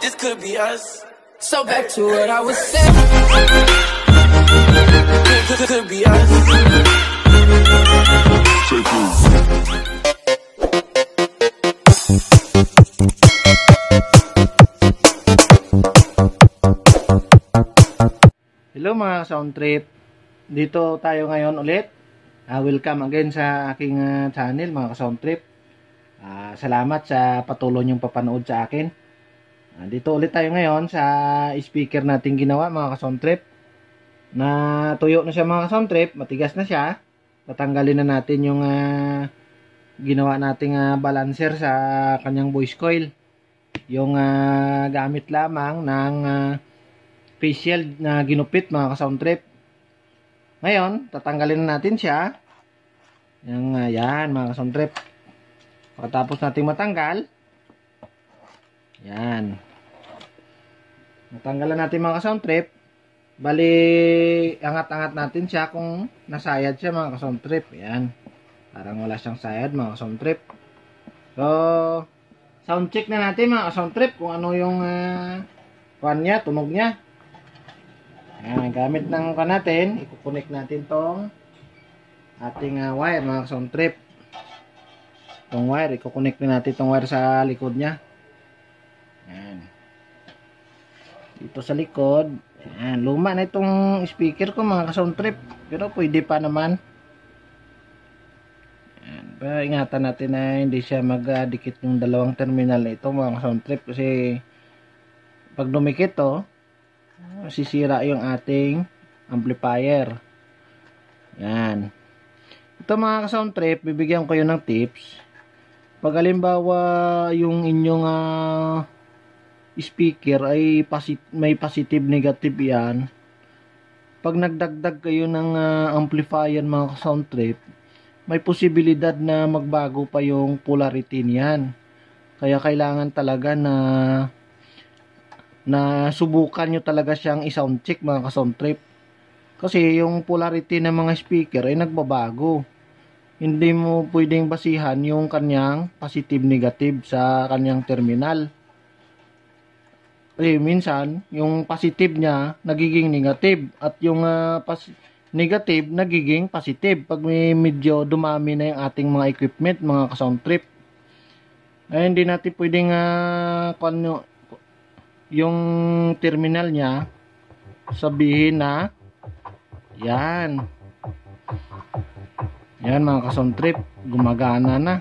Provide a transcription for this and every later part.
this could be us. So back to what I was saying. This could, could be us. Hello mga sound trip. Dito tayo ngayon ulit. Uh, welcome again sa aking uh, channel mga sound trip. Uh, salamat sa patuloy niyong papanood sa akin. Dito ulit tayo ngayon sa speaker nating ginawa mga kasontrip. Na tuyo na siya mga kasontrip, matigas na siya. Tatanggalin na natin yung uh, ginawa nating uh, balancer sa kanyang voice coil. Yung uh, gamit lamang ng uh, face shield na ginupit mga kasontrip. Ngayon, tatanggalin na natin siya. Yung, uh, yan mga kasontrip. Pagkatapos natin matanggal, yan. Natanggalan natin mga ka-sound trip. Bali, angat-angat natin siya kung nasayad siya mga ka-sound trip. Ayan. Parang wala siyang sayad mga ka-sound trip. So, sound check na natin mga ka-sound trip kung ano yung uh, kwan niya, tunog niya. Ayan, gamit ng kwan natin, ikukunik natin tong ating uh, wire mga ka-sound trip. Tong wire, ikukunik na natin tong wire sa likod niya. Ayan dito sa likod Ayan, luma na itong speaker ko mga ka-sound trip pero pwede pa naman Ayan, pero ingatan natin na hindi siya magdikit yung dalawang terminal na ito mga sound trip kasi pag dumikit to oh, sisira yung ating amplifier yan ito mga ka-sound trip bibigyan ko yun ng tips pag alimbawa yung inyong uh, speaker ay posit may positive negative yan pag nagdagdag kayo ng uh, amplifier mga sound trip may posibilidad na magbago pa yung polarity niyan kaya kailangan talaga na na subukan nyo talaga siyang i-sound check mga ka-sound trip kasi yung polarity ng mga speaker ay nagbabago hindi mo pwedeng basihan yung kanyang positive negative sa kanyang terminal eh, minsan yung positive niya nagiging negative at yung uh, pas- negative nagiging positive pag may medyo dumami na yung ating mga equipment, mga ka-sound trip. Ay eh, hindi natin pwedeng uh, ah, kung yung terminal niya sabihin na yan. Yan mga ka-sound trip, gumagana na.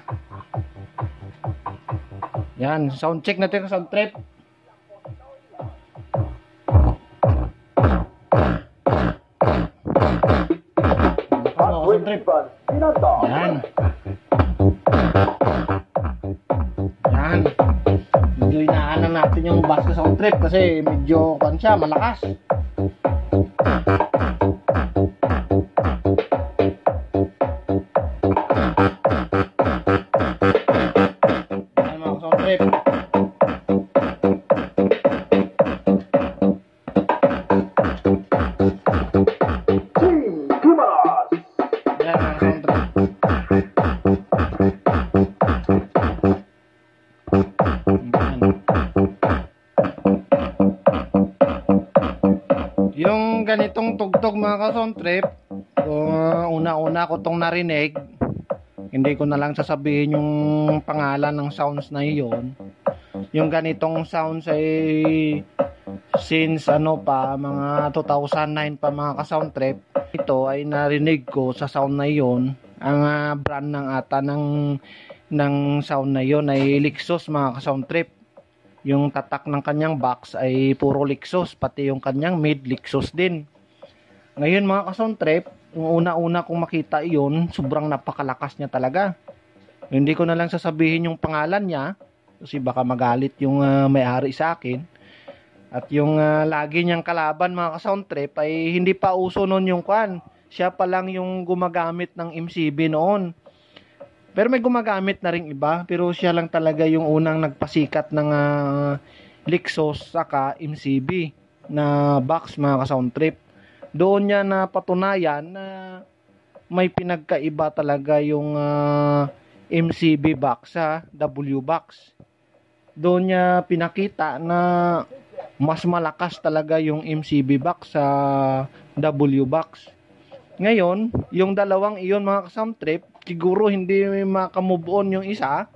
Yan, sound check natin ka-sound trip. 100 pa. Pinata. Yan. Yan. Medyo inaanan natin yung basket sa trip kasi medyo kan malakas. ganitong tugtog mga ka-sound trip, uh, una-una ko tong narinig, hindi ko na lang sasabihin yung pangalan ng sounds na iyon. Yung ganitong sounds ay since ano pa, mga 2009 pa mga ka-sound ito ay narinig ko sa sound na iyon. Ang uh, brand ng ata ng ng sound na yon ay Lixos mga ka soundtrip yung tatak ng kanyang box ay puro Lexus, pati yung kanyang mid Lexus din. Ngayon mga kasontrep, yung una-una kong makita iyon, sobrang napakalakas niya talaga. Hindi ko na lang sasabihin yung pangalan niya kasi baka magalit yung uh, may-ari sa akin. At yung uh, lagi niyang kalaban mga ka-soundtrip ay hindi pa uso noon yung kwan. Siya pa lang yung gumagamit ng MCB noon. Pero may gumagamit na ring iba, pero siya lang talaga yung unang nagpasikat ng uh, ah, Lixos saka MCB na box mga ka-sound trip. Doon niya na patunayan na may pinagkaiba talaga yung uh, ah, MCB box sa W box. Doon niya pinakita na mas malakas talaga yung MCB box sa W box. Ngayon, yung dalawang iyon mga ka-sound trip, siguro hindi makamove on yung isa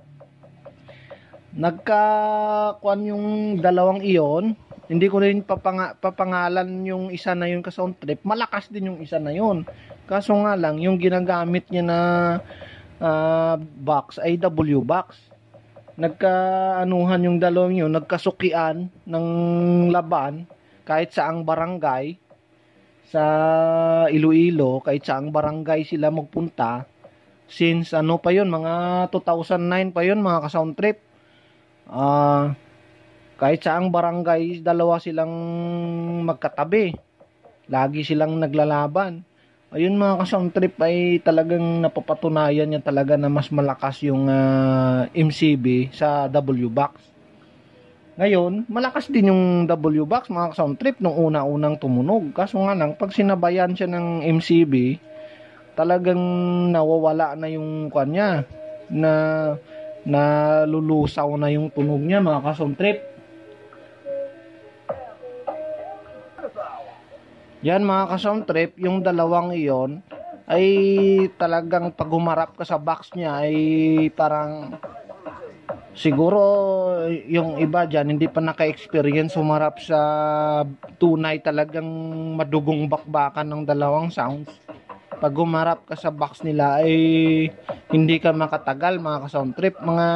nagkakuan yung dalawang iyon hindi ko rin papanga, papangalan yung isa na yun kasi on trip malakas din yung isa na yun kaso nga lang yung ginagamit niya na uh, box ay W box nagkaanuhan yung dalawang yun nagkasukian ng laban kahit sa ang barangay sa Iloilo kahit sa ang barangay sila magpunta since ano pa yun, mga 2009 pa yun mga ka-sound trip. Uh, kahit saang barangay, dalawa silang magkatabi. Lagi silang naglalaban. Ayun mga ka-sound trip ay talagang napapatunayan niya talaga na mas malakas yung uh, ah, MCB sa W-Box. Ngayon, malakas din yung W-Box mga sound trip nung una-unang tumunog. Kaso nga lang, pag sinabayan siya ng MCB, talagang nawawala na yung kanya na nalulusaw na yung tunog niya mga kasontrip yan mga kasontrip yung dalawang iyon ay talagang pag humarap ka sa box niya ay parang siguro yung iba dyan hindi pa naka-experience humarap sa tunay talagang madugong bakbakan ng dalawang sounds pag gumarap ka sa box nila ay hindi ka makatagal mga ka-sound trip mga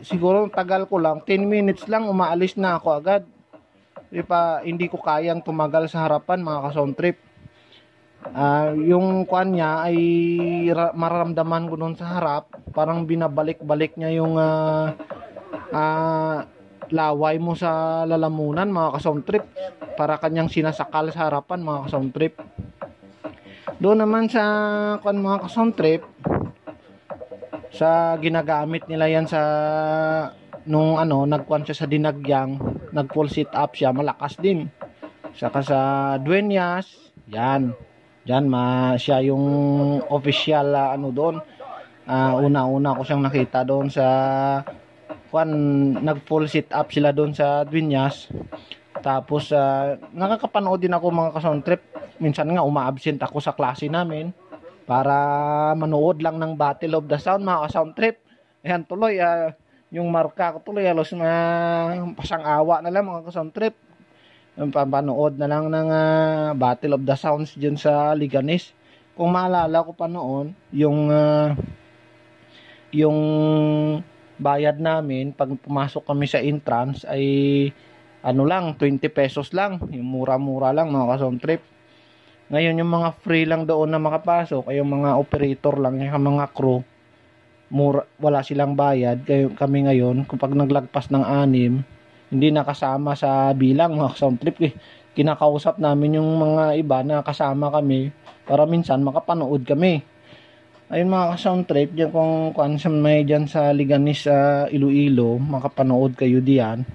siguro tagal ko lang 10 minutes lang umaalis na ako agad e pa, hindi ko kayang tumagal sa harapan mga ka-sound trip uh, yung kwan niya ay mararamdaman ko noon sa harap parang binabalik-balik niya yung uh, uh, laway mo sa lalamunan mga ka-sound trip para kanyang sinasakal sa harapan mga ka-sound trip doon naman sa kung mga kason trip sa ginagamit nila yan sa nung ano nagkuan siya sa dinagyang nag full sit up siya malakas din saka sa duenyas yan yan ma siya yung official uh, ano doon uh, ah, una una ko siyang nakita doon sa kuan nag full sit up sila doon sa duenyas tapos uh, nakakapanood din ako mga kasound trip minsan nga umaabsent ako sa klase namin para manood lang ng Battle of the Sound, mga sound trip. Ayan, tuloy, uh, yung marka ko tuloy, alos na pasang-awa na lang, mga sound trip. Yung Panood na lang ng uh, Battle of the Sounds dyan sa Liganis. Kung maalala ko pa noon, yung uh, yung bayad namin pag pumasok kami sa entrance ay ano lang 20 pesos lang yung mura-mura lang mga sound trip ngayon, yung mga free lang doon na makapasok, ay yung mga operator lang, yung mga crew, mura, wala silang bayad. Kayo, kami ngayon, kapag naglagpas ng anim, hindi nakasama sa bilang mga sound trip. Eh. Kinakausap namin yung mga iba na kasama kami para minsan makapanood kami. Ayun mga sound trip, dyan kung kung ano may dyan sa Liganis sa uh, Iloilo, makapanood kayo diyan.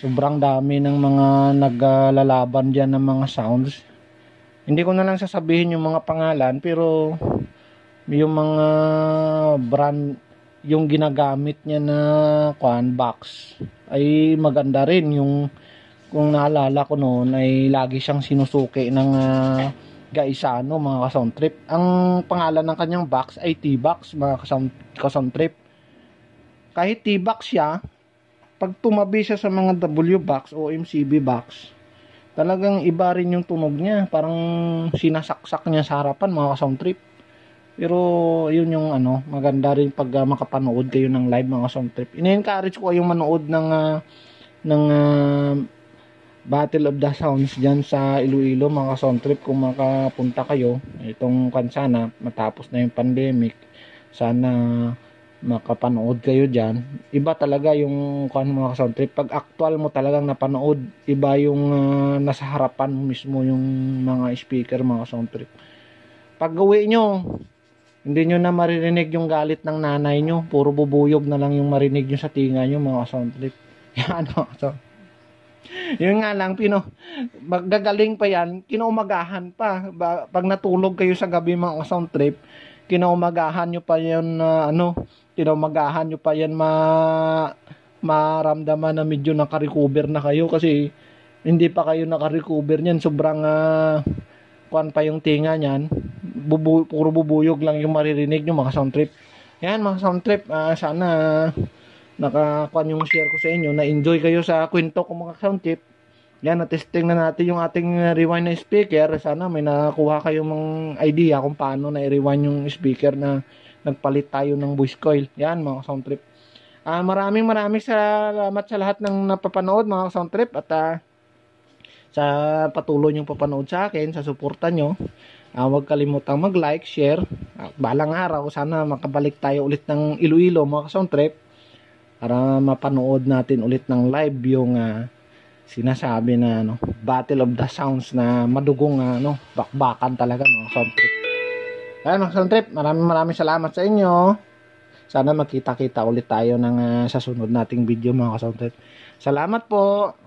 Sobrang dami ng mga naglalaban diyan ng mga sounds hindi ko na lang sasabihin yung mga pangalan pero yung mga brand yung ginagamit niya na kwan box ay maganda rin yung kung naalala ko noon ay lagi siyang sinusuki ng uh, gaisano mga ka-sound trip ang pangalan ng kanyang box ay T-box mga kasound, sound trip kahit T-box siya pag tumabi siya sa mga W box o MCB box talagang iba rin yung tunog niya. Parang sinasaksak niya sa harapan mga sound trip. Pero yun yung ano, maganda rin pag uh, makapanood kayo ng live mga sound trip. Ina-encourage ko kayong manood ng uh, ng uh, Battle of the Sounds diyan sa Iloilo mga sound trip kung makapunta kayo. Itong kansana matapos na yung pandemic. Sana makapanood kayo dyan. Iba talaga yung kuan mo sound trip. Pag actual mo talagang napanood, iba yung uh, nasa harapan mo mismo yung mga speaker, mga sound trip. Pag gawin nyo, hindi nyo na maririnig yung galit ng nanay nyo. Puro bubuyog na lang yung marinig nyo sa tinga nyo, mga sound trip. Yan, ano, so, yun nga lang, Pino, gagaling pa yan, kinaumagahan pa. Pag natulog kayo sa gabi, mga sound trip, kinaumagahan nyo pa yun, uh, ano, tinamagahan nyo pa yan ma maramdaman na medyo nakarecover na kayo kasi hindi pa kayo nakarecover niyan sobrang uh, ah, kuan pa yung tinga niyan bubu puro bubuyog lang yung maririnig nyo mga sound trip yan mga sound trip uh, sana nakakuan yung share ko sa inyo na enjoy kayo sa kwento ko mga sound trip yan, natesting na natin yung ating ah, rewind na speaker. Sana may nakakuha kayong mga idea kung paano na i-rewind yung speaker na nagpalit tayo ng voice coil. Yan mga sound trip. Uh, maraming maraming salamat sa lahat ng napapanood mga sound trip at uh, sa patuloy niyong papanood sa akin, sa suporta nyo. Uh, ah, huwag kalimutang mag-like, share. Uh, balang araw, sana makabalik tayo ulit ng Iloilo mga sound trip para mapanood natin ulit ng live yung uh, sinasabi na ano, Battle of the Sounds na madugong ano, bakbakan talaga mga sound trip. Ayan mga Trip, maraming maraming salamat sa inyo. Sana magkita-kita ulit tayo ng, uh, sa sunod nating video mga Suntrip. Salamat po!